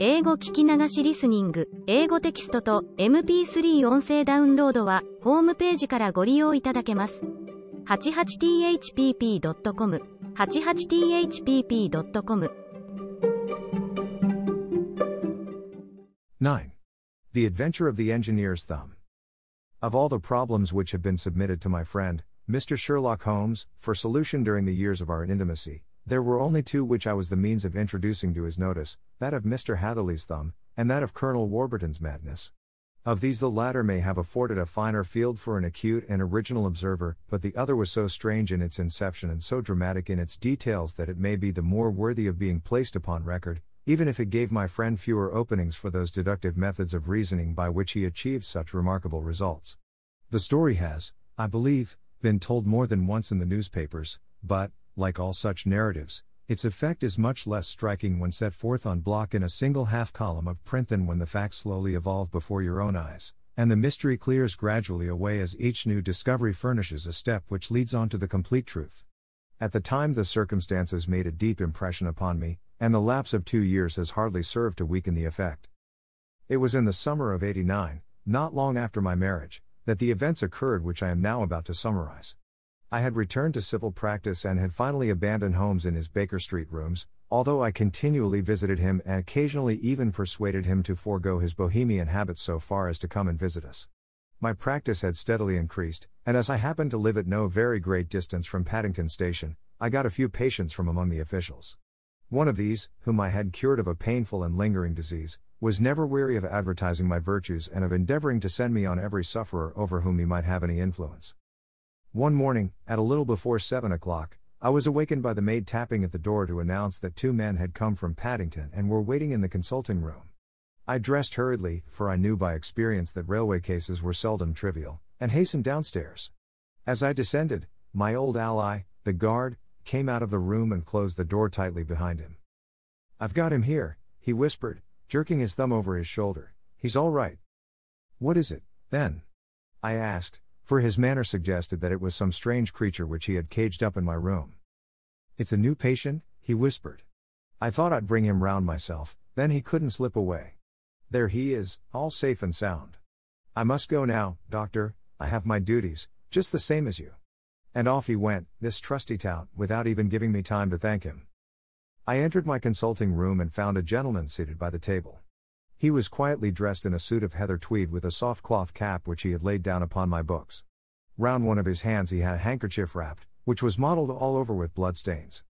英語聞き流しリスニング、英語テキストと MP3 音声ダウンロードは、ホームページからご利用いただけます。88thpp.com 88thpp.com 9. The Adventure of the Engineer's Thumb. Of all the problems which have been submitted to my friend, Mr. Sherlock Holmes, for solution during the years of our intimacy, There were only two which I was the means of introducing to his notice that of Mr. Hatherley's thumb, and that of Colonel Warburton's madness. Of these, the latter may have afforded a finer field for an acute and original observer, but the other was so strange in its inception and so dramatic in its details that it may be the more worthy of being placed upon record, even if it gave my friend fewer openings for those deductive methods of reasoning by which he achieved such remarkable results. The story has, I believe, been told more than once in the newspapers, but, like all such narratives, its effect is much less striking when set forth on block in a single half column of print than when the facts slowly evolve before your own eyes, and the mystery clears gradually away as each new discovery furnishes a step which leads on to the complete truth. At the time, the circumstances made a deep impression upon me, and the lapse of two years has hardly served to weaken the effect. It was in the summer of 89, not long after my marriage, that the events occurred which I am now about to summarize. I had returned to civil practice and had finally abandoned Holmes in his Baker Street rooms, although I continually visited him and occasionally even persuaded him to forego his bohemian habits so far as to come and visit us. My practice had steadily increased, and as I happened to live at no very great distance from Paddington Station, I got a few patients from among the officials. One of these, whom I had cured of a painful and lingering disease, was never weary of advertising my virtues and of endeavoring to send me on every sufferer over whom he might have any influence. One morning, at a little before 7 o'clock, I was awakened by the maid tapping at the door to announce that two men had come from Paddington and were waiting in the consulting room. I dressed hurriedly, for I knew by experience that railway cases were seldom trivial, and hastened downstairs. As I descended, my old ally, the guard, came out of the room and closed the door tightly behind him. I've got him here, he whispered, jerking his thumb over his shoulder. He's all right. What is it, then? I asked, for his manner suggested that it was some strange creature which he had caged up in my room. It's a new patient, he whispered. I thought I'd bring him round myself, then he couldn't slip away. There he is, all safe and sound. I must go now, doctor, I have my duties, just the same as you. And off he went, this trusty tout, without even giving me time to thank him. I entered my consulting room and found a gentleman seated by the table. He was quietly dressed in a suit of heather tweed with a soft cloth cap which he had laid down upon my books. Round one of his hands he had a handkerchief wrapped, which was mottled all over with blood stains.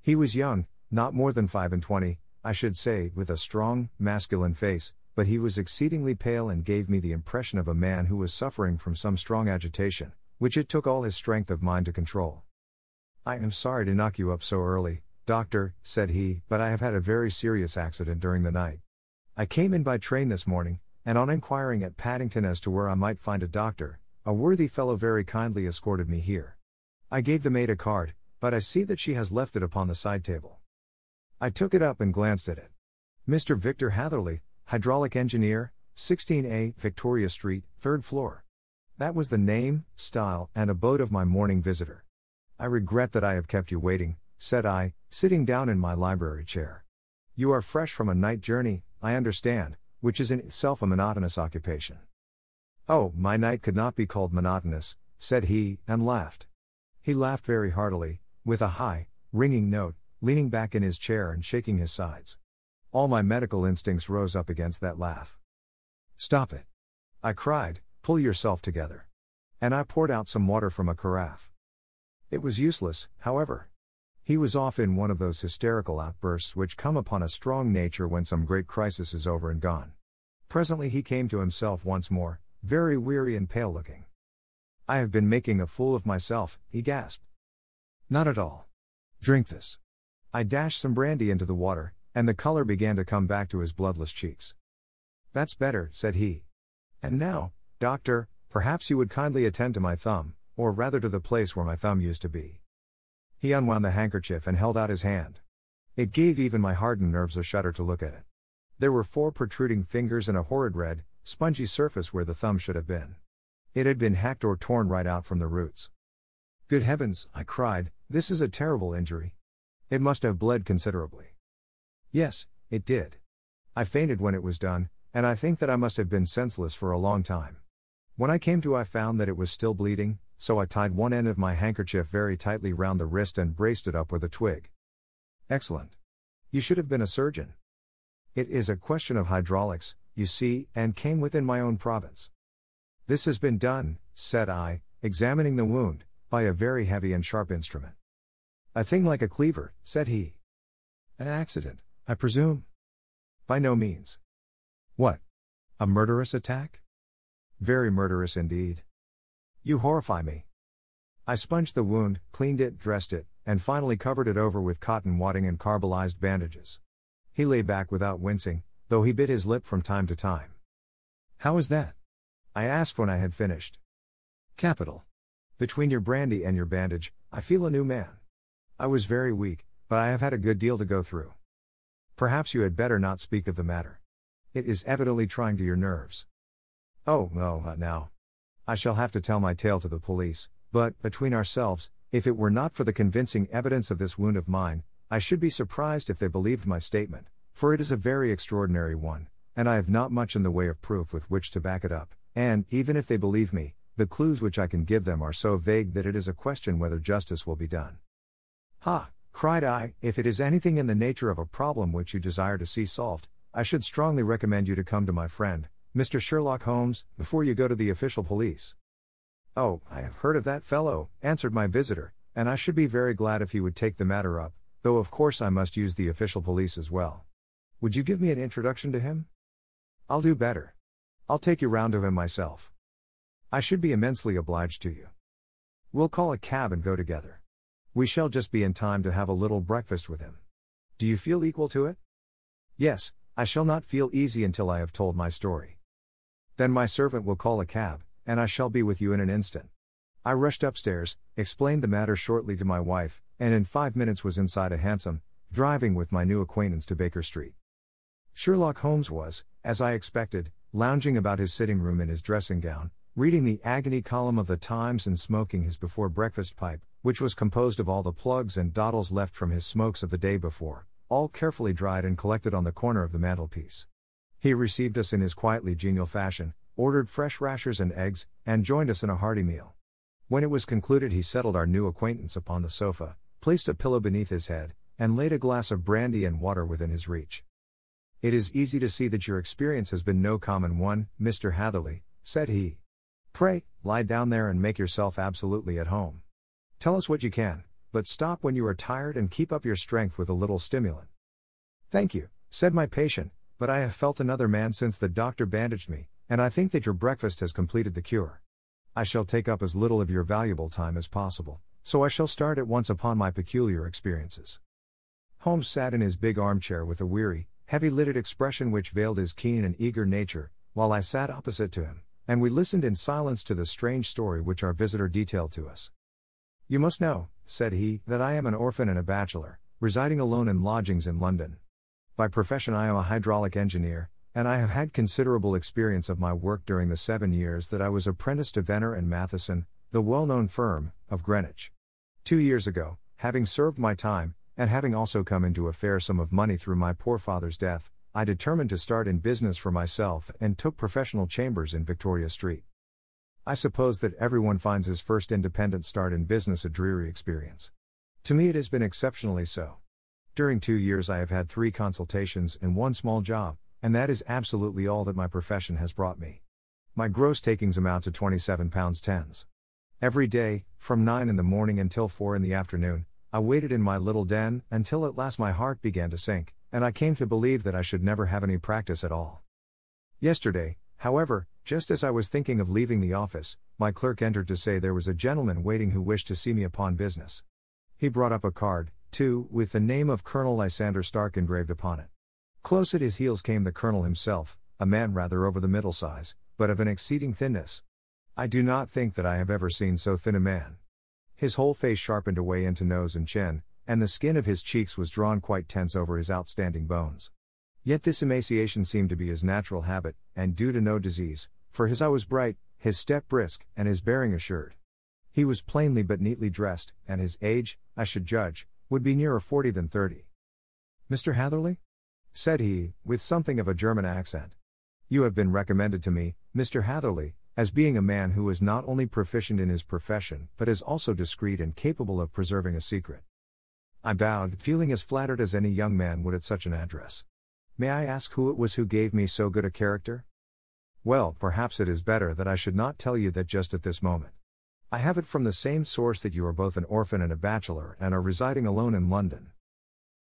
He was young, not more than five and twenty, I should say, with a strong, masculine face, but he was exceedingly pale and gave me the impression of a man who was suffering from some strong agitation, which it took all his strength of mind to control. I am sorry to knock you up so early, doctor, said he, but I have had a very serious accident during the night. I came in by train this morning, and on inquiring at Paddington as to where I might find a doctor, a worthy fellow very kindly escorted me here. I gave the maid a card, but I see that she has left it upon the side table. I took it up and glanced at it. Mr. Victor Hatherley, hydraulic engineer, 16A, Victoria Street, 3rd floor. That was the name, style, and abode of my morning visitor. I regret that I have kept you waiting, said I, sitting down in my library chair. You are fresh from a night journey, I understand, which is in itself a monotonous occupation. Oh, my night could not be called monotonous, said he, and laughed. He laughed very heartily, with a high, ringing note, leaning back in his chair and shaking his sides. All my medical instincts rose up against that laugh. Stop it. I cried, pull yourself together. And I poured out some water from a carafe. It was useless, however. He was off in one of those hysterical outbursts which come upon a strong nature when some great crisis is over and gone. Presently he came to himself once more, very weary and pale looking. I have been making a fool of myself, he gasped. Not at all. Drink this. I dashed some brandy into the water, and the color began to come back to his bloodless cheeks. That's better, said he. And now, doctor, perhaps you would kindly attend to my thumb, or rather to the place where my thumb used to be. He unwound the handkerchief and held out his hand. It gave even my hardened nerves a shudder to look at it. There were four protruding fingers and a horrid red, spongy surface where the thumb should have been. It had been hacked or torn right out from the roots. Good heavens, I cried, this is a terrible injury. It must have bled considerably. Yes, it did. I fainted when it was done, and I think that I must have been senseless for a long time. When I came to, I found that it was still bleeding, so I tied one end of my handkerchief very tightly round the wrist and braced it up with a twig. Excellent. You should have been a surgeon. It is a question of hydraulics, you see, and came within my own province. This has been done, said I, examining the wound, by a very heavy and sharp instrument. A thing like a cleaver, said he. An accident, I presume? By no means. What? A murderous attack? Very murderous indeed. You horrify me. I sponged the wound, cleaned it, dressed it, and finally covered it over with cotton wadding and carbolized bandages. He lay back without wincing, though he bit his lip from time to time. How is that? I asked when I had finished. Capital. Between your brandy and your bandage, I feel a new man. I was very weak, but I have had a good deal to go through. Perhaps you had better not speak of the matter. It is evidently trying to your nerves. Oh, no, not now. I shall have to tell my tale to the police, but, between ourselves, if it were not for the convincing evidence of this wound of mine, I should be surprised if they believed my statement, for it is a very extraordinary one, and I have not much in the way of proof with which to back it up, and, even if they believe me, the clues which I can give them are so vague that it is a question whether justice will be done. Ha! cried I, if it is anything in the nature of a problem which you desire to see solved, I should strongly recommend you to come to my friend, Mr. Sherlock Holmes, before you go to the official police. Oh, I have heard of that fellow, answered my visitor, and I should be very glad if he would take the matter up, though of course I must use the official police as well. Would you give me an introduction to him? I'll do better. I'll take you round to him myself. I should be immensely obliged to you. We'll call a cab and go together. We shall just be in time to have a little breakfast with him. Do you feel equal to it? Yes, I shall not feel easy until I have told my story. Then my servant will call a cab, and I shall be with you in an instant. I rushed upstairs, explained the matter shortly to my wife, and in five minutes was inside a hansom, driving with my new acquaintance to Baker Street. Sherlock Holmes was, as I expected, lounging about his sitting room in his dressing gown, reading the agony column of the Times and smoking his before breakfast pipe, which was composed of all the plugs and dottles left from his smokes of the day before, all carefully dried and collected on the corner of the mantelpiece. He received us in his quietly genial fashion, ordered fresh rashers and eggs, and joined us in a hearty meal. When it was concluded, he settled our new acquaintance upon the sofa, placed a pillow beneath his head, and laid a glass of brandy and water within his reach. It is easy to see that your experience has been no common one, Mr. Hatherley, said he. Pray, lie down there and make yourself absolutely at home. Tell us what you can, but stop when you are tired and keep up your strength with a little stimulant. Thank you, said my patient, but I have felt another man since the doctor bandaged me, and I think that your breakfast has completed the cure. I shall take up as little of your valuable time as possible, so I shall start at once upon my peculiar experiences. Holmes sat in his big armchair with a weary, heavy lidded expression which veiled his keen and eager nature, while I sat opposite to him, and we listened in silence to the strange story which our visitor detailed to us. You must know, said he, that I am an orphan and a bachelor, residing alone in lodgings in London. By profession, I am a hydraulic engineer, and I have had considerable experience of my work during the seven years that I was apprentice to Venner and Matheson, the well known firm, of Greenwich. Two years ago, having served my time, and having also come into a fair sum of money through my poor father's death, I determined to start in business for myself and took professional chambers in Victoria Street. I suppose that everyone finds his first independent start in business a dreary experience. To me, it has been exceptionally so. During two years, I have had three consultations and one small job, and that is absolutely all that my profession has brought me. My gross takings amount to 27 pounds 10s. Every day, from 9 in the morning until 4 in the afternoon, I waited in my little den until at last my heart began to sink, and I came to believe that I should never have any practice at all. Yesterday, however, just as I was thinking of leaving the office, my clerk entered to say there was a gentleman waiting who wished to see me upon business. He brought up a card, 2, with the name of Colonel Lysander Stark engraved upon it. Close at his heels came the colonel himself, a man rather over the middle size, but of an exceeding thinness. I do not think that I have ever seen so thin a man. His whole face sharpened away into nose and chin, and the skin of his cheeks was drawn quite tense over his outstanding bones. Yet this emaciation seemed to be his natural habit, and due to no disease, for his eye was bright, his step brisk, and his bearing assured. He was plainly but neatly dressed, and his age, I should judge, would be nearer 40 than 30. Mr. Hatherley? said he, with something of a German accent. You have been recommended to me, Mr. Hatherley, as being a man who is not only proficient in his profession, but is also discreet and capable of preserving a secret. I bowed, feeling as flattered as any young man would at such an address. May I ask who it was who gave me so good a character? Well, perhaps it is better that I should not tell you that just at this moment. I have it from the same source that you are both an orphan and a bachelor and are residing alone in London.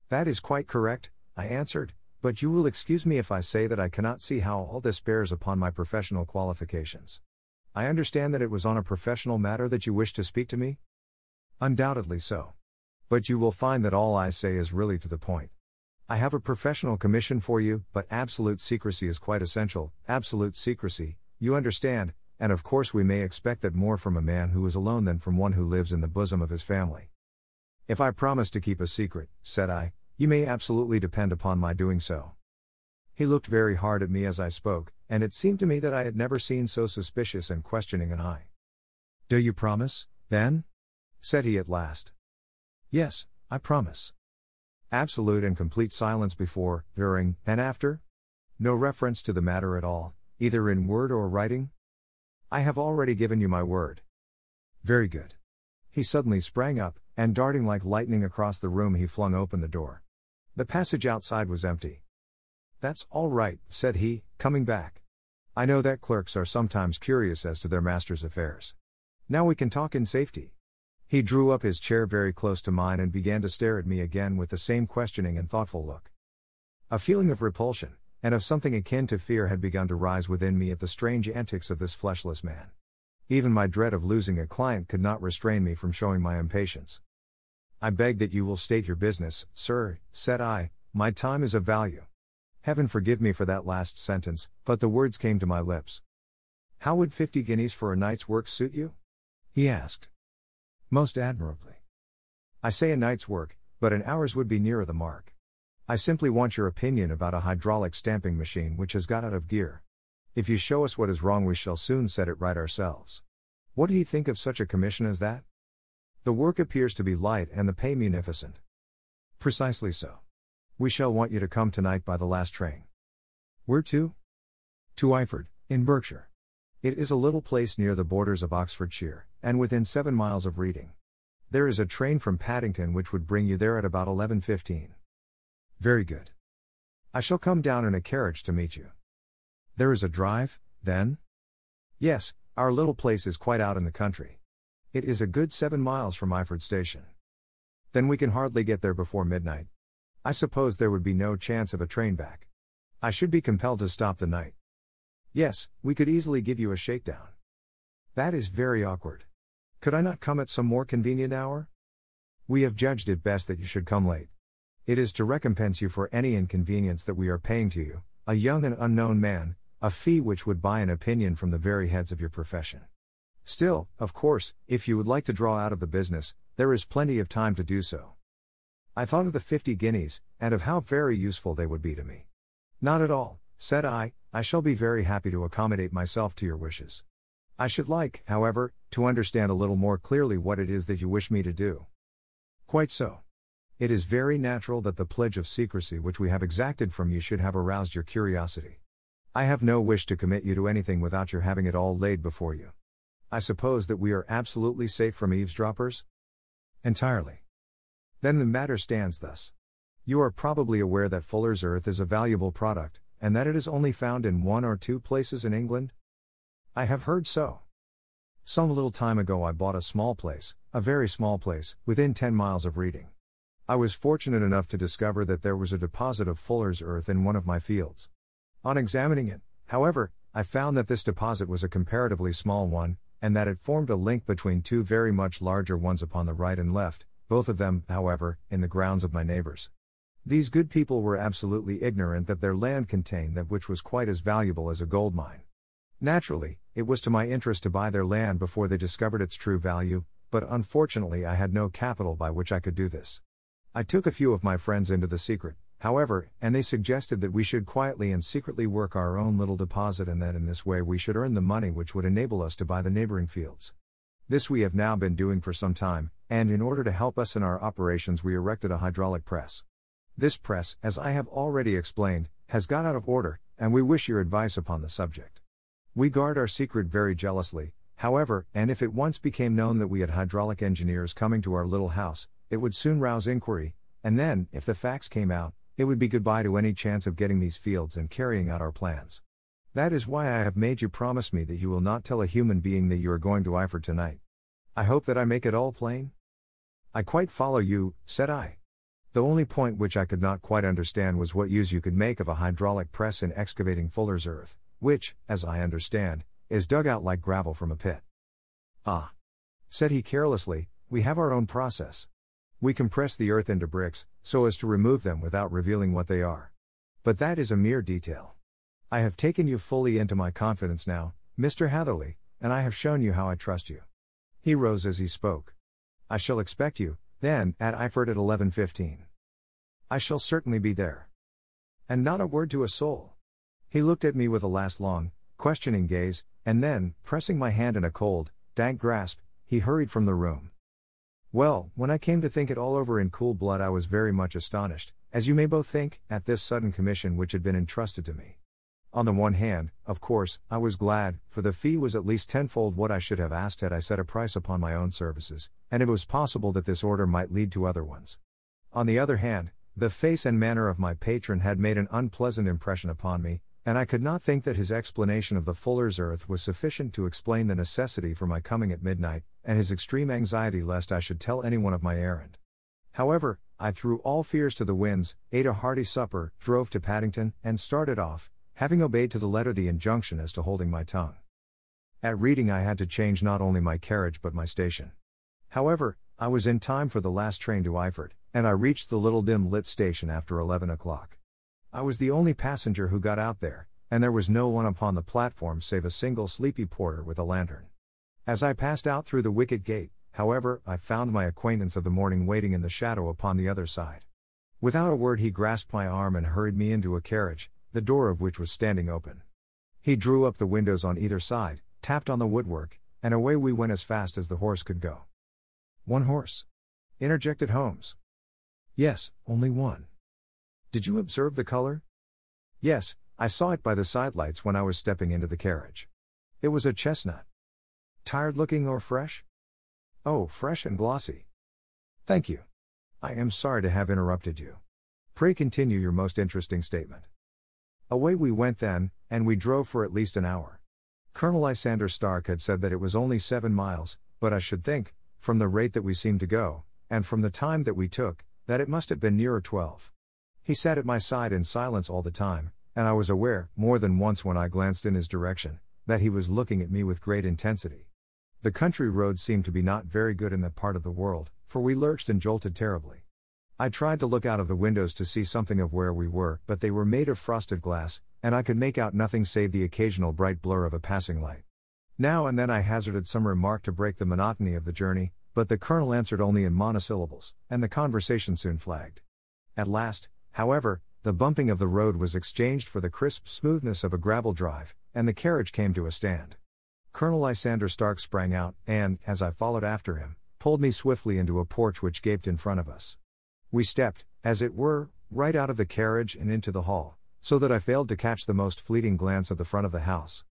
That is quite correct, I answered, but you will excuse me if I say that I cannot see how all this bears upon my professional qualifications. I understand that it was on a professional matter that you wished to speak to me? Undoubtedly so. But you will find that all I say is really to the point. I have a professional commission for you, but absolute secrecy is quite essential, absolute secrecy, you understand, and of course we may expect that more from a man who is alone than from one who lives in the bosom of his family. If I promise to keep a secret, said I, you may absolutely depend upon my doing so. He looked very hard at me as I spoke, and it seemed to me that I had never seen so suspicious and questioning an eye. Do you promise, then? said he at last. Yes, I promise. Absolute and complete silence before, during, and after? No reference to the matter at all, either in word or writing? I have already given you my word. Very good. He suddenly sprang up, and darting like lightning across the room, he flung open the door. The passage outside was empty. That's all right, said he, coming back. I know that clerks are sometimes curious as to their master's affairs. Now we can talk in safety. He drew up his chair very close to mine and began to stare at me again with the same questioning and thoughtful look. A feeling of repulsion and of something akin to fear had begun to rise within me at the strange antics of this fleshless man. Even my dread of losing a client could not restrain me from showing my impatience. I beg that you will state your business, sir, said I, my time is of value. Heaven forgive me for that last sentence, but the words came to my lips. How would fifty guineas for a night's work suit you? he asked. Most admirably. I say a night's work, but an hour's would be nearer the mark. I simply want your opinion about a hydraulic stamping machine which has got out of gear. If you show us what is wrong, we shall soon set it right ourselves. What do you think of such a commission as that? The work appears to be light and the pay munificent. Precisely so. We shall want you to come tonight by the last train. Where to? To Iford, in Berkshire. It is a little place near the borders of Oxfordshire, and within seven miles of Reading. There is a train from Paddington which would bring you there at about 11.15. Very good. I shall come down in a carriage to meet you. There is a drive, then? Yes, our little place is quite out in the country. It is a good seven miles from Iford Station. Then we can hardly get there before midnight. I suppose there would be no chance of a train back. I should be compelled to stop the night. Yes, we could easily give you a shakedown. That is very awkward. Could I not come at some more convenient hour? We have judged it best that you should come late. It is to recompense you for any inconvenience that we are paying to you, a young and unknown man, a fee which would buy an opinion from the very heads of your profession. Still, of course, if you would like to draw out of the business, there is plenty of time to do so. I thought of the fifty guineas, and of how very useful they would be to me. Not at all, said I, I shall be very happy to accommodate myself to your wishes. I should like, however, to understand a little more clearly what it is that you wish me to do. Quite so. It is very natural that the pledge of secrecy which we have exacted from you should have aroused your curiosity. I have no wish to commit you to anything without your having it all laid before you. I suppose that we are absolutely safe from eavesdroppers? Entirely. Then the matter stands thus. You are probably aware that Fuller's Earth is a valuable product, and that it is only found in one or two places in England? I have heard so. Some little time ago I bought a small place, a very small place, within 10 miles of Reading. I was fortunate enough to discover that there was a deposit of Fuller's earth in one of my fields. On examining it, however, I found that this deposit was a comparatively small one, and that it formed a link between two very much larger ones upon the right and left, both of them, however, in the grounds of my neighbors. These good people were absolutely ignorant that their land contained that which was quite as valuable as a gold mine. Naturally, it was to my interest to buy their land before they discovered its true value, but unfortunately I had no capital by which I could do this. I took a few of my friends into the secret, however, and they suggested that we should quietly and secretly work our own little deposit and that in this way we should earn the money which would enable us to buy the neighboring fields. This we have now been doing for some time, and in order to help us in our operations, we erected a hydraulic press. This press, as I have already explained, has got out of order, and we wish your advice upon the subject. We guard our secret very jealously, however, and if it once became known that we had hydraulic engineers coming to our little house, it would soon rouse inquiry, and then, if the facts came out, it would be goodbye to any chance of getting these fields and carrying out our plans. That is why I have made you promise me that you will not tell a human being that you are going to Iford tonight. I hope that I make it all plain? I quite follow you, said I. The only point which I could not quite understand was what use you could make of a hydraulic press in excavating Fuller's earth, which, as I understand, is dug out like gravel from a pit. Ah. Said he carelessly, we have our own process. We compress the earth into bricks, so as to remove them without revealing what they are. But that is a mere detail. I have taken you fully into my confidence now, Mr. Hatherley, and I have shown you how I trust you. He rose as he spoke. I shall expect you, then, at Iford at 11.15. I shall certainly be there. And not a word to a soul. He looked at me with a last long, questioning gaze, and then, pressing my hand in a cold, dank grasp, he hurried from the room. Well, when I came to think it all over in cool blood, I was very much astonished, as you may both think, at this sudden commission which had been entrusted to me. On the one hand, of course, I was glad, for the fee was at least tenfold what I should have asked had I set a price upon my own services, and it was possible that this order might lead to other ones. On the other hand, the face and manner of my patron had made an unpleasant impression upon me, and I could not think that his explanation of the fuller's earth was sufficient to explain the necessity for my coming at midnight, and his extreme anxiety lest I should tell anyone of my errand. However, I threw all fears to the winds, ate a hearty supper, drove to Paddington, and started off, having obeyed to the letter the injunction as to holding my tongue. At Reading, I had to change not only my carriage but my station. However, I was in time for the last train to Iford, and I reached the little dim lit station after 11 o'clock. I was the only passenger who got out there, and there was no one upon the platform save a single sleepy porter with a lantern. As I passed out through the wicket gate, however, I found my acquaintance of the morning waiting in the shadow upon the other side. Without a word, he grasped my arm and hurried me into a carriage, the door of which was standing open. He drew up the windows on either side, tapped on the woodwork, and away we went as fast as the horse could go. One horse? interjected Holmes. Yes, only one. Did you observe the color? Yes, I saw it by the sidelights when I was stepping into the carriage. It was a chestnut. Tired looking or fresh? Oh, fresh and glossy. Thank you. I am sorry to have interrupted you. Pray continue your most interesting statement. Away we went then, and we drove for at least an hour. Colonel Isander Stark had said that it was only seven miles, but I should think, from the rate that we seemed to go, and from the time that we took, that it must have been nearer twelve. He sat at my side in silence all the time, and I was aware, more than once when I glanced in his direction, that he was looking at me with great intensity. The country road seemed to be not very good in that part of the world, for we lurched and jolted terribly. I tried to look out of the windows to see something of where we were, but they were made of frosted glass, and I could make out nothing save the occasional bright blur of a passing light. Now and then I hazarded some remark to break the monotony of the journey, but the colonel answered only in monosyllables, and the conversation soon flagged. At last, However, the bumping of the road was exchanged for the crisp smoothness of a gravel drive, and the carriage came to a stand. Colonel Lysander Stark sprang out, and, as I followed after him, pulled me swiftly into a porch which gaped in front of us. We stepped, as it were, right out of the carriage and into the hall, so that I failed to catch the most fleeting glance at the front of the house.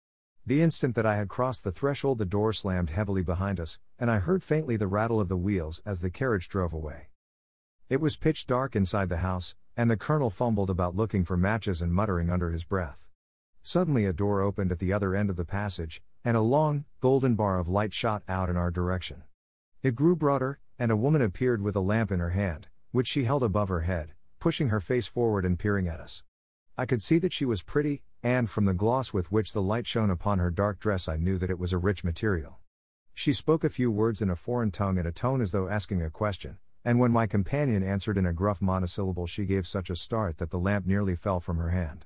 The instant that I had crossed the threshold, the door slammed heavily behind us, and I heard faintly the rattle of the wheels as the carriage drove away. It was pitch dark inside the house, and the colonel fumbled about looking for matches and muttering under his breath. Suddenly, a door opened at the other end of the passage, and a long, golden bar of light shot out in our direction. It grew broader, and a woman appeared with a lamp in her hand, which she held above her head, pushing her face forward and peering at us. I could see that she was pretty, and from the gloss with which the light shone upon her dark dress, I knew that it was a rich material. She spoke a few words in a foreign tongue in a tone as though asking a question, and when my companion answered in a gruff monosyllable, she gave such a start that the lamp nearly fell from her hand.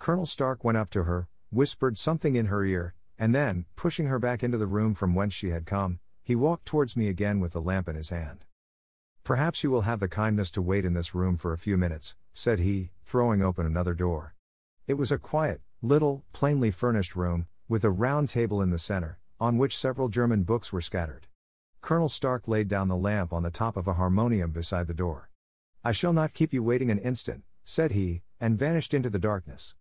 Colonel Stark went up to her, whispered something in her ear, and then, pushing her back into the room from whence she had come, he walked towards me again with the lamp in his hand. Perhaps you will have the kindness to wait in this room for a few minutes, said he, throwing open another door. It was a quiet, little, plainly furnished room, with a round table in the center, on which several German books were scattered. Colonel Stark laid down the lamp on the top of a harmonium beside the door. I shall not keep you waiting an instant, said he, and vanished into the darkness.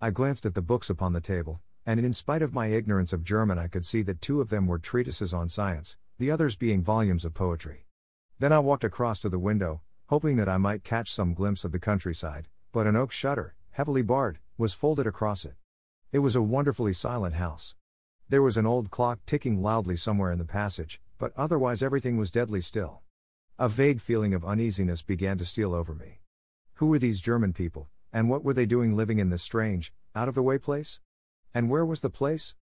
I glanced at the books upon the table, and in spite of my ignorance of German, I could see that two of them were treatises on science, the others being volumes of poetry. Then I walked across to the window, hoping that I might catch some glimpse of the countryside, but an oak shutter, heavily barred, was folded across it. It was a wonderfully silent house. There was an old clock ticking loudly somewhere in the passage, but otherwise everything was deadly still. A vague feeling of uneasiness began to steal over me. Who were these German people, and what were they doing living in this strange, out of the way place? And where was the place?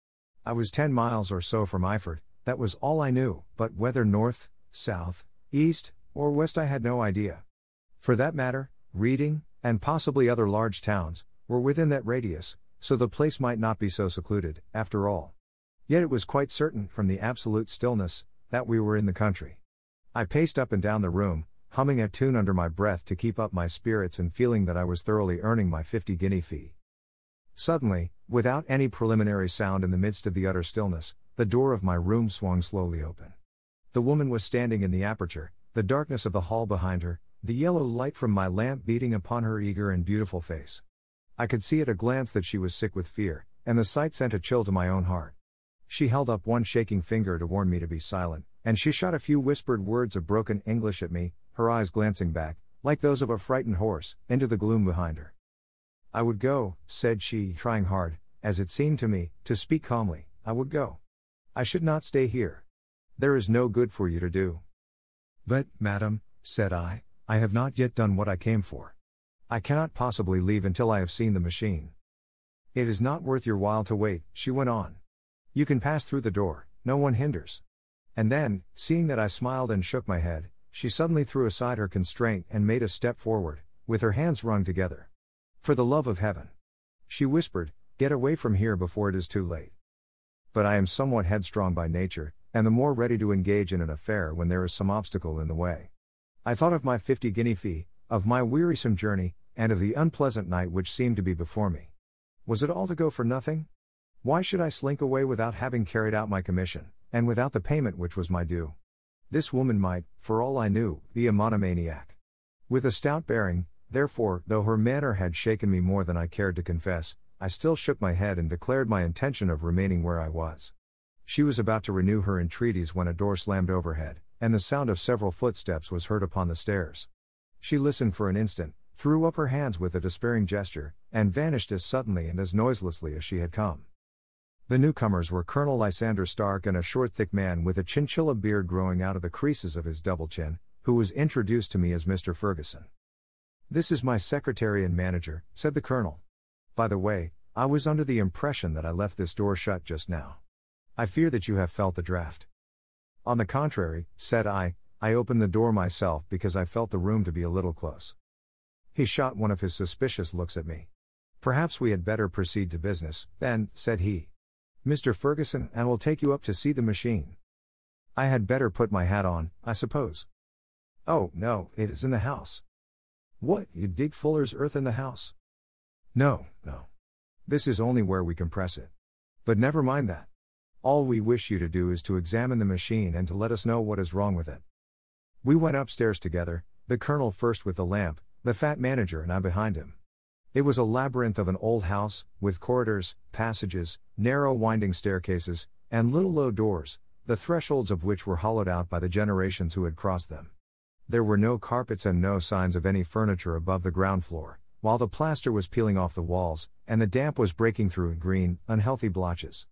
I was 10 miles or so from Eifert, that was all I knew, but whether north, south, east, or west I had no idea. For that matter, Reading, and possibly other large towns, were within that radius, so the place might not be so secluded, after all. Yet it was quite certain, from the absolute stillness, that we were in the country. I paced up and down the room, humming a tune under my breath to keep up my spirits and feeling that I was thoroughly earning my 50 guinea fee. Suddenly, without any preliminary sound in the midst of the utter stillness, the door of my room swung slowly open. The woman was standing in the aperture, the darkness of the hall behind her, the yellow light from my lamp beating upon her eager and beautiful face. I could see at a glance that she was sick with fear, and the sight sent a chill to my own heart. She held up one shaking finger to warn me to be silent, and she shot a few whispered words of broken English at me, her eyes glancing back, like those of a frightened horse, into the gloom behind her. I would go, said she, trying hard, as it seemed to me, to speak calmly, I would go. I should not stay here. There is no good for you to do. But, madam, said I, I have not yet done what I came for. I cannot possibly leave until I have seen the machine. It is not worth your while to wait, she went on. You can pass through the door, no one hinders. And then, seeing that I smiled and shook my head, she suddenly threw aside her constraint and made a step forward, with her hands wrung together. For the love of heaven. She whispered, Get away from here before it is too late. But I am somewhat headstrong by nature, and the more ready to engage in an affair when there is some obstacle in the way. I thought of my fifty guinea fee, of my wearisome journey, and of the unpleasant night which seemed to be before me. Was it all to go for nothing? Why should I slink away without having carried out my commission, and without the payment which was my due? This woman might, for all I knew, be a monomaniac. With a stout bearing, therefore, though her manner had shaken me more than I cared to confess, I still shook my head and declared my intention of remaining where I was. She was about to renew her entreaties when a door slammed overhead, and the sound of several footsteps was heard upon the stairs. She listened for an instant, threw up her hands with a despairing gesture, and vanished as suddenly and as noiselessly as she had come. The newcomers were Colonel Lysander Stark and a short, thick man with a chinchilla beard growing out of the creases of his double chin, who was introduced to me as Mr. Ferguson. This is my secretary and manager, said the colonel. By the way, I was under the impression that I left this door shut just now. I fear that you have felt the draft. On the contrary, said I, I opened the door myself because I felt the room to be a little close. He shot one of his suspicious looks at me. Perhaps we had better proceed to business, then, said he. Mr. Ferguson, and will take you up to see the machine. I had better put my hat on, I suppose. Oh, no, it is in the house. What, you dig Fuller's earth in the house? No, no. This is only where we compress it. But never mind that. All we wish you to do is to examine the machine and to let us know what is wrong with it. We went upstairs together, the colonel first with the lamp, the fat manager and I behind him. It was a labyrinth of an old house, with corridors, passages, narrow winding staircases, and little low doors, the thresholds of which were hollowed out by the generations who had crossed them. There were no carpets and no signs of any furniture above the ground floor, while the plaster was peeling off the walls, and the damp was breaking through in green, unhealthy blotches.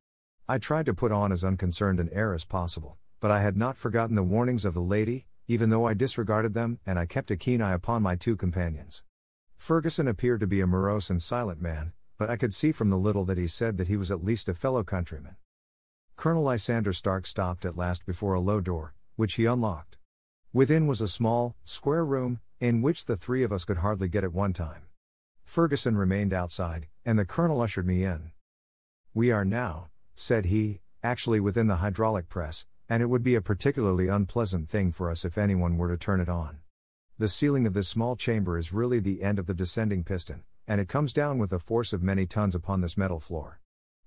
I tried to put on as unconcerned an air as possible, but I had not forgotten the warnings of the lady, even though I disregarded them, and I kept a keen eye upon my two companions. Ferguson appeared to be a morose and silent man, but I could see from the little that he said that he was at least a fellow countryman. Colonel Lysander Stark stopped at last before a low door, which he unlocked. Within was a small, square room, in which the three of us could hardly get at one time. Ferguson remained outside, and the colonel ushered me in. We are now, said he, actually within the hydraulic press, and it would be a particularly unpleasant thing for us if anyone were to turn it on. The ceiling of this small chamber is really the end of the descending piston, and it comes down with a force of many tons upon this metal floor.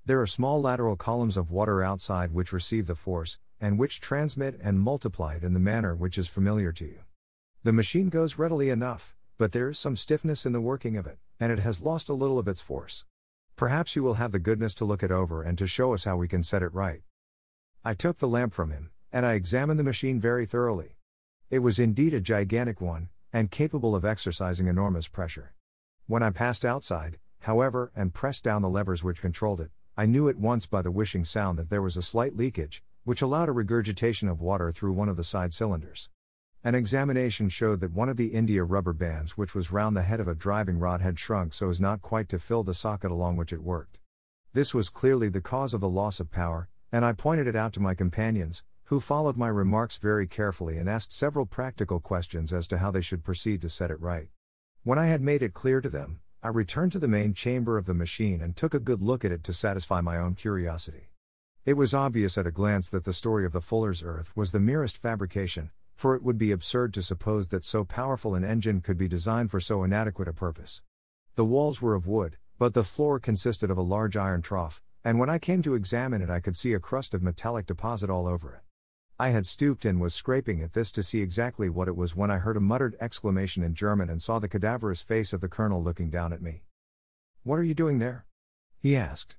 There are small lateral columns of water outside which receive the force, and which transmit and multiply it in the manner which is familiar to you. The machine goes readily enough, but there is some stiffness in the working of it, and it has lost a little of its force. Perhaps you will have the goodness to look it over and to show us how we can set it right. I took the lamp from him, and I examined the machine very thoroughly. It was indeed a gigantic one, and capable of exercising enormous pressure. When I passed outside, however, and pressed down the levers which controlled it, I knew at once by the wishing sound that there was a slight leakage, which allowed a regurgitation of water through one of the side cylinders. An examination showed that one of the India rubber bands which was round the head of a driving rod had shrunk so as not quite to fill the socket along which it worked. This was clearly the cause of the loss of power, and I pointed it out to my companions, who followed my remarks very carefully and asked several practical questions as to how they should proceed to set it right. When I had made it clear to them, I returned to the main chamber of the machine and took a good look at it to satisfy my own curiosity. It was obvious at a glance that the story of the Fuller's Earth was the merest fabrication, for it would be absurd to suppose that so powerful an engine could be designed for so inadequate a purpose. The walls were of wood, but the floor consisted of a large iron trough, and when I came to examine it, I could see a crust of metallic deposit all over it. I had stooped and was scraping at this to see exactly what it was when I heard a muttered exclamation in German and saw the cadaverous face of the colonel looking down at me. What are you doing there? he asked.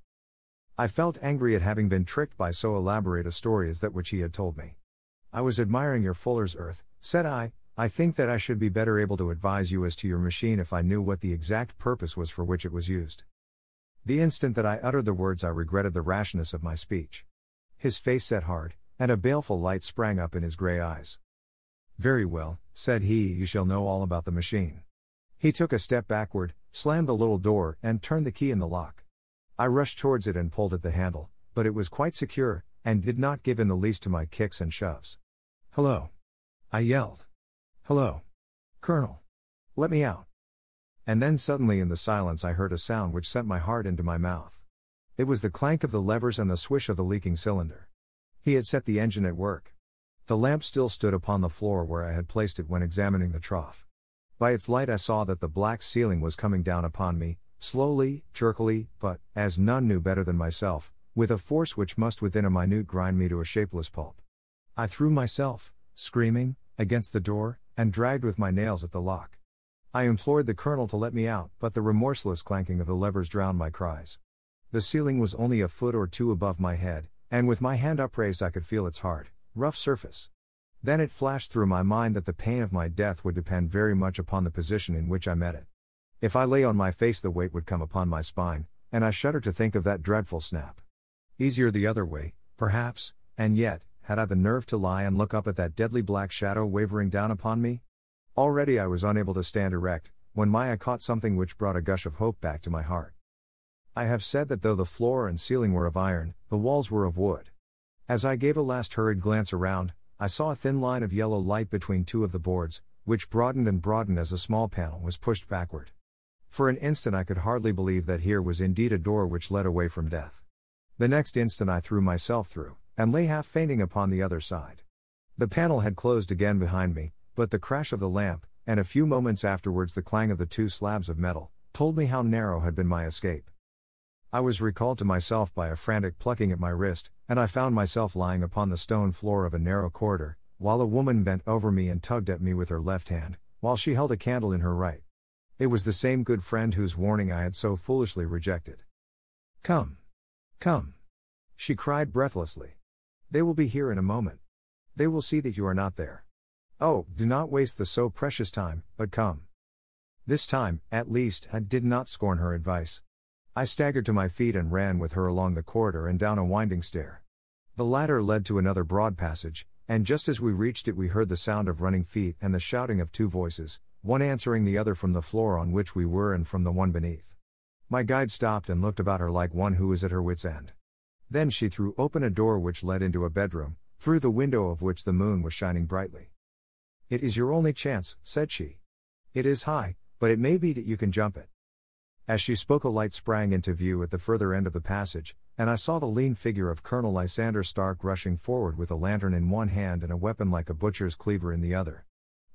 I felt angry at having been tricked by so elaborate a story as that which he had told me. I was admiring your fuller's earth, said I. I think that I should be better able to advise you as to your machine if I knew what the exact purpose was for which it was used. The instant that I uttered the words, I regretted the rashness of my speech. His face set hard, and a baleful light sprang up in his grey eyes. Very well, said he, you shall know all about the machine. He took a step backward, slammed the little door, and turned the key in the lock. I rushed towards it and pulled at the handle, but it was quite secure, and did not give in the least to my kicks and shoves. Hello! I yelled. Hello! Colonel! Let me out! And then suddenly in the silence I heard a sound which sent my heart into my mouth. It was the clank of the levers and the swish of the leaking cylinder. He had set the engine at work. The lamp still stood upon the floor where I had placed it when examining the trough. By its light, I saw that the black ceiling was coming down upon me, slowly, jerkily, but, as none knew better than myself, with a force which must within a minute grind me to a shapeless pulp. I threw myself, screaming, against the door, and dragged with my nails at the lock. I implored the colonel to let me out, but the remorseless clanking of the levers drowned my cries. The ceiling was only a foot or two above my head, and with my hand upraised, I could feel its hard, rough surface. Then it flashed through my mind that the pain of my death would depend very much upon the position in which I met it. If I lay on my face, the weight would come upon my spine, and I shudder to think of that dreadful snap. Easier the other way, perhaps, and yet, had I the nerve to lie and look up at that deadly black shadow wavering down upon me? Already I was unable to stand erect, when Maya caught something which brought a gush of hope back to my heart. I have said that though the floor and ceiling were of iron, the walls were of wood. As I gave a last hurried glance around, I saw a thin line of yellow light between two of the boards, which broadened and broadened as a small panel was pushed backward. For an instant, I could hardly believe that here was indeed a door which led away from death. The next instant, I threw myself through, and lay half fainting upon the other side. The panel had closed again behind me, but the crash of the lamp, and a few moments afterwards the clang of the two slabs of metal, told me how narrow had been my escape. I was recalled to myself by a frantic plucking at my wrist, and I found myself lying upon the stone floor of a narrow corridor, while a woman bent over me and tugged at me with her left hand, while she held a candle in her right. It was the same good friend whose warning I had so foolishly rejected. Come. Come. She cried breathlessly. They will be here in a moment. They will see that you are not there. Oh, do not waste the so precious time, but come. This time, at least, I did not scorn her advice. I staggered to my feet and ran with her along the corridor and down a winding stair. The latter led to another broad passage, and just as we reached it, we heard the sound of running feet and the shouting of two voices, one answering the other from the floor on which we were and from the one beneath. My guide stopped and looked about her like one who is at her wits' end. Then she threw open a door which led into a bedroom, through the window of which the moon was shining brightly. It is your only chance, said she. It is high, but it may be that you can jump it. As she spoke, a light sprang into view at the further end of the passage, and I saw the lean figure of Colonel Lysander Stark rushing forward with a lantern in one hand and a weapon like a butcher's cleaver in the other.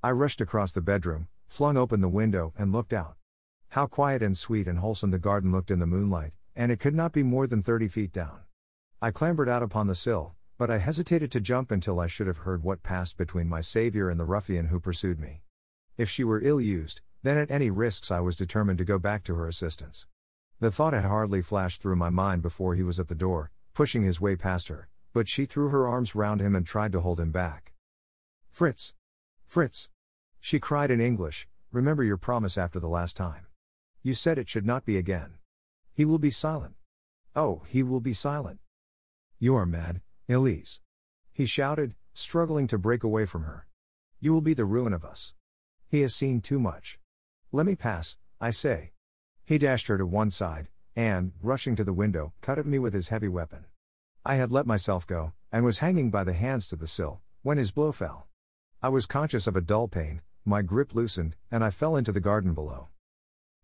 I rushed across the bedroom, flung open the window, and looked out. How quiet and sweet and wholesome the garden looked in the moonlight, and it could not be more than thirty feet down. I clambered out upon the sill, but I hesitated to jump until I should have heard what passed between my savior and the ruffian who pursued me. If she were ill used, then at any risks I was determined to go back to her assistance. The thought had hardly flashed through my mind before he was at the door, pushing his way past her, but she threw her arms round him and tried to hold him back. Fritz! Fritz! She cried in English, Remember your promise after the last time. You said it should not be again. He will be silent. Oh, he will be silent. You are mad, Elise. He shouted, struggling to break away from her. You will be the ruin of us. He has seen too much. Let me pass, I say. He dashed her to one side, and, rushing to the window, cut at me with his heavy weapon. I had let myself go, and was hanging by the hands to the sill, when his blow fell. I was conscious of a dull pain, my grip loosened, and I fell into the garden below.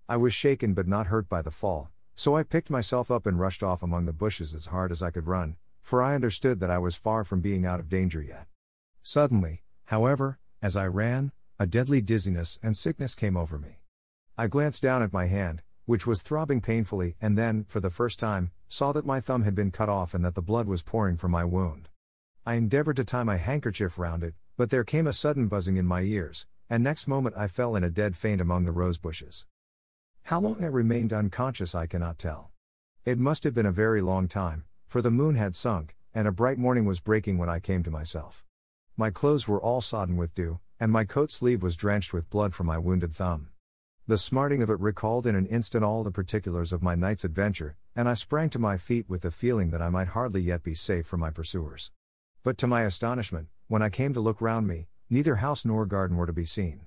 I was shaken but not hurt by the fall, so I picked myself up and rushed off among the bushes as hard as I could run, for I understood that I was far from being out of danger yet. Suddenly, however, as I ran, a deadly dizziness and sickness came over me. I glanced down at my hand, which was throbbing painfully, and then, for the first time, saw that my thumb had been cut off and that the blood was pouring from my wound. I endeavored to tie my handkerchief round it, but there came a sudden buzzing in my ears, and next moment I fell in a dead faint among the rose bushes. How long I remained unconscious I cannot tell. It must have been a very long time, for the moon had sunk, and a bright morning was breaking when I came to myself. My clothes were all sodden with dew, and my coat sleeve was drenched with blood from my wounded thumb. The smarting of it recalled in an instant all the particulars of my night's adventure, and I sprang to my feet with the feeling that I might hardly yet be safe from my pursuers. But to my astonishment, when I came to look round me, neither house nor garden were to be seen.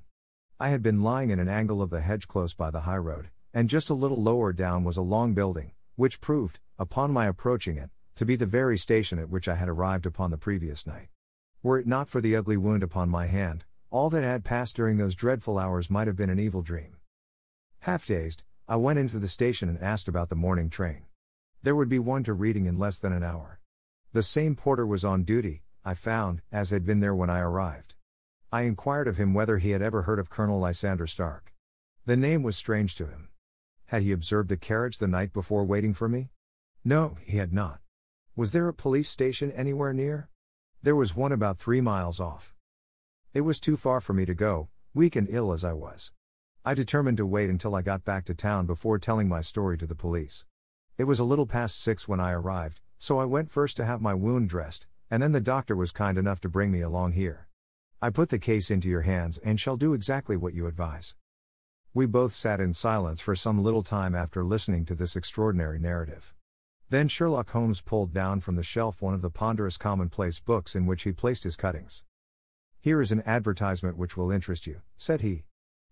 I had been lying in an angle of the hedge close by the high road, and just a little lower down was a long building, which proved, upon my approaching it, to be the very station at which I had arrived upon the previous night. Were it not for the ugly wound upon my hand, all that had passed during those dreadful hours might have been an evil dream. Half dazed, I went into the station and asked about the morning train. There would be one to Reading in less than an hour. The same porter was on duty, I found, as had been there when I arrived. I inquired of him whether he had ever heard of Colonel Lysander Stark. The name was strange to him. Had he observed a carriage the night before waiting for me? No, he had not. Was there a police station anywhere near? There was one about three miles off. It was too far for me to go, weak and ill as I was. I determined to wait until I got back to town before telling my story to the police. It was a little past six when I arrived, so I went first to have my wound dressed, and then the doctor was kind enough to bring me along here. I put the case into your hands and shall do exactly what you advise. We both sat in silence for some little time after listening to this extraordinary narrative. Then Sherlock Holmes pulled down from the shelf one of the ponderous commonplace books in which he placed his cuttings. Here is an advertisement which will interest you, said he.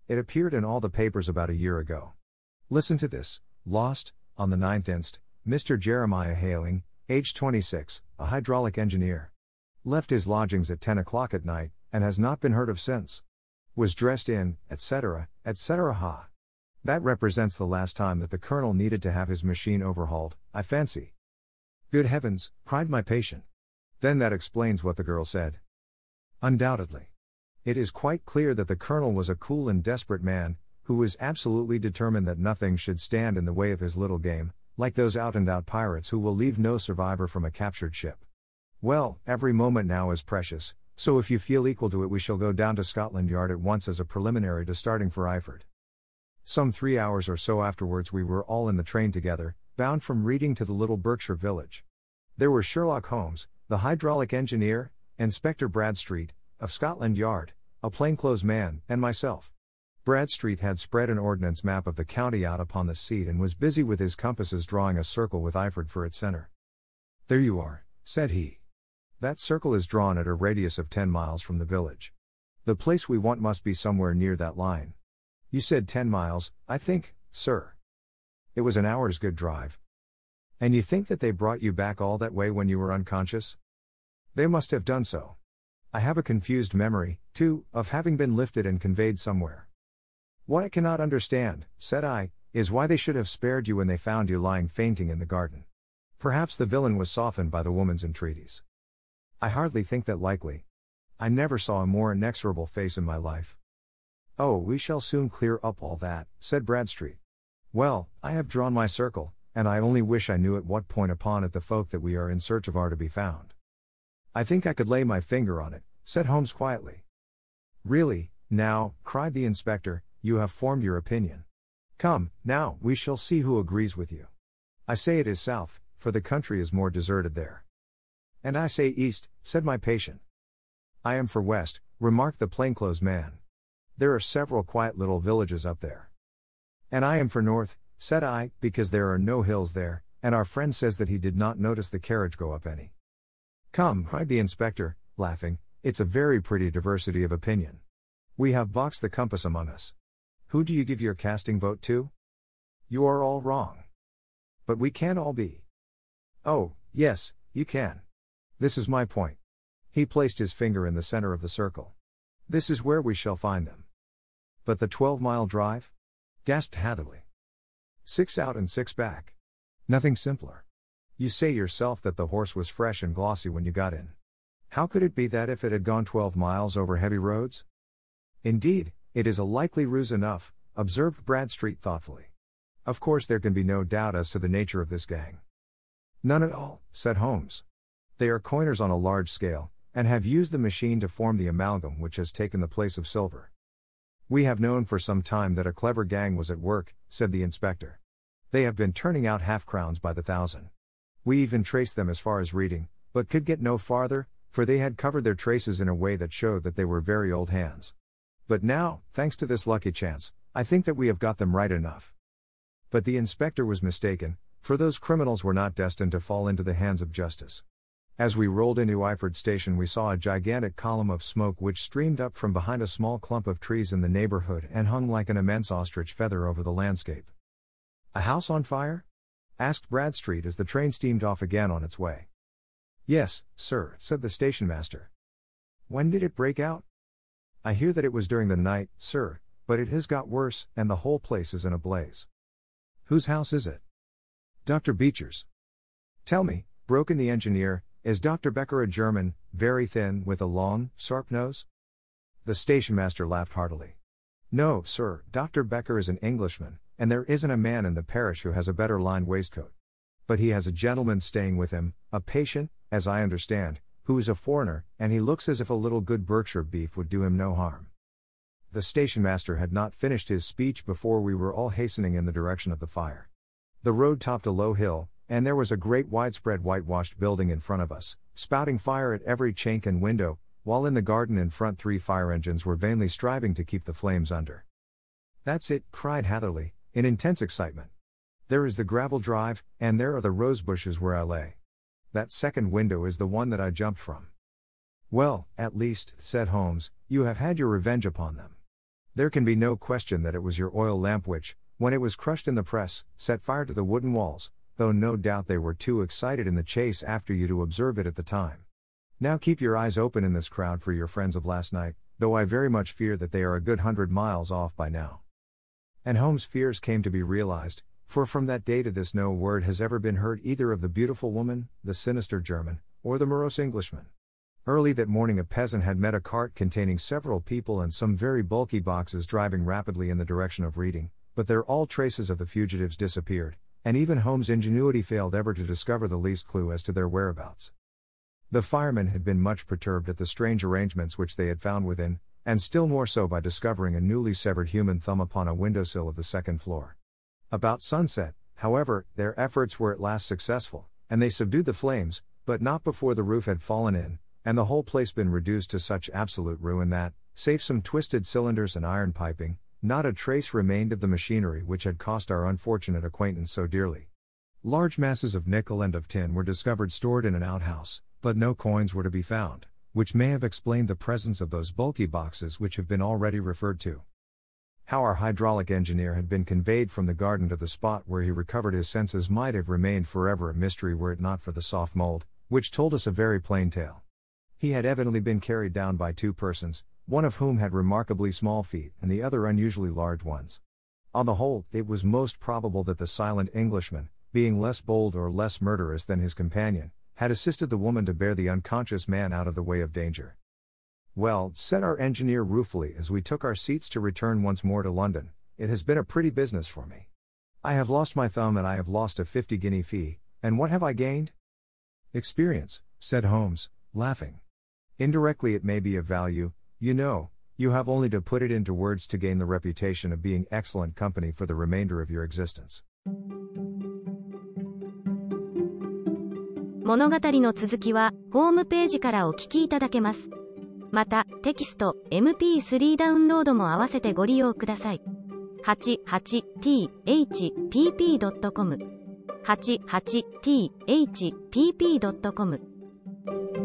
It appeared in all the papers about a year ago. Listen to this Lost, on the 9th inst., Mr. Jeremiah Haling, age 26, a hydraulic engineer. Left his lodgings at 10 o'clock at night, and has not been heard of since. Was dressed in, etc., etc. Ha. That represents the last time that the colonel needed to have his machine overhauled, I fancy. Good heavens, cried my patient. Then that explains what the girl said. Undoubtedly. It is quite clear that the colonel was a cool and desperate man, who was absolutely determined that nothing should stand in the way of his little game, like those out and out pirates who will leave no survivor from a captured ship. Well, every moment now is precious, so if you feel equal to it, we shall go down to Scotland Yard at once as a preliminary to starting for Iford. Some three hours or so afterwards, we were all in the train together, bound from Reading to the little Berkshire village. There were Sherlock Holmes, the hydraulic engineer, Inspector Bradstreet, of Scotland Yard, a plainclothes man, and myself. Bradstreet had spread an ordnance map of the county out upon the seat and was busy with his compasses drawing a circle with Iford for its center. There you are, said he. That circle is drawn at a radius of 10 miles from the village. The place we want must be somewhere near that line. You said 10 miles, I think, sir. It was an hour's good drive. And you think that they brought you back all that way when you were unconscious? They must have done so. I have a confused memory, too, of having been lifted and conveyed somewhere. What I cannot understand, said I, is why they should have spared you when they found you lying fainting in the garden. Perhaps the villain was softened by the woman's entreaties. I hardly think that likely. I never saw a more inexorable face in my life. Oh, we shall soon clear up all that, said Bradstreet. Well, I have drawn my circle, and I only wish I knew at what point upon it the folk that we are in search of are to be found. I think I could lay my finger on it, said Holmes quietly. Really, now, cried the inspector, you have formed your opinion. Come, now, we shall see who agrees with you. I say it is south, for the country is more deserted there. And I say east, said my patient. I am for west, remarked the plainclothes man. There are several quiet little villages up there. And I am for north, said I, because there are no hills there, and our friend says that he did not notice the carriage go up any. Come, cried the inspector, laughing, it's a very pretty diversity of opinion. We have boxed the compass among us. Who do you give your casting vote to? You are all wrong. But we can't all be. Oh, yes, you can. This is my point. He placed his finger in the center of the circle. This is where we shall find them. But the 12 mile drive? gasped Hatherley. Six out and six back. Nothing simpler. You say yourself that the horse was fresh and glossy when you got in. How could it be that if it had gone 12 miles over heavy roads? Indeed, it is a likely ruse enough, observed Bradstreet thoughtfully. Of course, there can be no doubt as to the nature of this gang. None at all, said Holmes. They are coiners on a large scale, and have used the machine to form the amalgam which has taken the place of silver. We have known for some time that a clever gang was at work, said the inspector. They have been turning out half crowns by the thousand. We even traced them as far as reading, but could get no farther, for they had covered their traces in a way that showed that they were very old hands. But now, thanks to this lucky chance, I think that we have got them right enough. But the inspector was mistaken, for those criminals were not destined to fall into the hands of justice. As we rolled into Iford Station, we saw a gigantic column of smoke which streamed up from behind a small clump of trees in the neighborhood and hung like an immense ostrich feather over the landscape. A house on fire? asked Bradstreet as the train steamed off again on its way. Yes, sir, said the station master. When did it break out? I hear that it was during the night, sir, but it has got worse, and the whole place is in a blaze. Whose house is it? Dr. Beecher's. Tell me, broke in the engineer, is Dr. Becker a German, very thin, with a long, sharp nose? The station master laughed heartily. No, sir, Dr. Becker is an Englishman, and there isn't a man in the parish who has a better lined waistcoat. But he has a gentleman staying with him, a patient, as I understand, who is a foreigner, and he looks as if a little good Berkshire beef would do him no harm. The station master had not finished his speech before we were all hastening in the direction of the fire. The road topped a low hill, and there was a great widespread whitewashed building in front of us, spouting fire at every chink and window, while in the garden in front three fire engines were vainly striving to keep the flames under. That's it, cried Hatherley, in intense excitement. There is the gravel drive, and there are the rose bushes where I lay. That second window is the one that I jumped from. Well, at least, said Holmes, you have had your revenge upon them. There can be no question that it was your oil lamp which, when it was crushed in the press, set fire to the wooden walls, though no doubt they were too excited in the chase after you to observe it at the time. Now keep your eyes open in this crowd for your friends of last night, though I very much fear that they are a good hundred miles off by now. And Holmes' fears came to be realized, for from that day to this no word has ever been heard either of the beautiful woman, the sinister German, or the morose Englishman. Early that morning, a peasant had met a cart containing several people and some very bulky boxes driving rapidly in the direction of Reading, but there all traces of the fugitives disappeared, and even Holmes' ingenuity failed ever to discover the least clue as to their whereabouts. The firemen had been much perturbed at the strange arrangements which they had found within, and still more so by discovering a newly severed human thumb upon a windowsill of the second floor. About sunset, however, their efforts were at last successful, and they subdued the flames, but not before the roof had fallen in, and the whole place been reduced to such absolute ruin that, save some twisted cylinders and iron piping, not a trace remained of the machinery which had cost our unfortunate acquaintance so dearly. Large masses of nickel and of tin were discovered stored in an outhouse, but no coins were to be found which may have explained the presence of those bulky boxes which have been already referred to. How our hydraulic engineer had been conveyed from the garden to the spot where he recovered his senses might have remained forever a mystery were it not for the soft mold, which told us a very plain tale. He had evidently been carried down by two persons, one of whom had remarkably small feet and the other unusually large ones. On the whole, it was most probable that the silent Englishman, being less bold or less murderous than his companion, had assisted the woman to bear the unconscious man out of the way of danger. Well, said our engineer ruefully as we took our seats to return once more to London, it has been a pretty business for me. I have lost my thumb and I have lost a 50 guinea fee, and what have I gained? Experience, said Holmes, laughing. Indirectly, it may be of value, you know, you have only to put it into words to gain the reputation of being excellent company for the remainder of your existence. 物語の続きは、ホームページからお聞きいただけます。また、テキスト、MP3 ダウンロードも合わせてご利用ください。88thpp.com 88thpp.com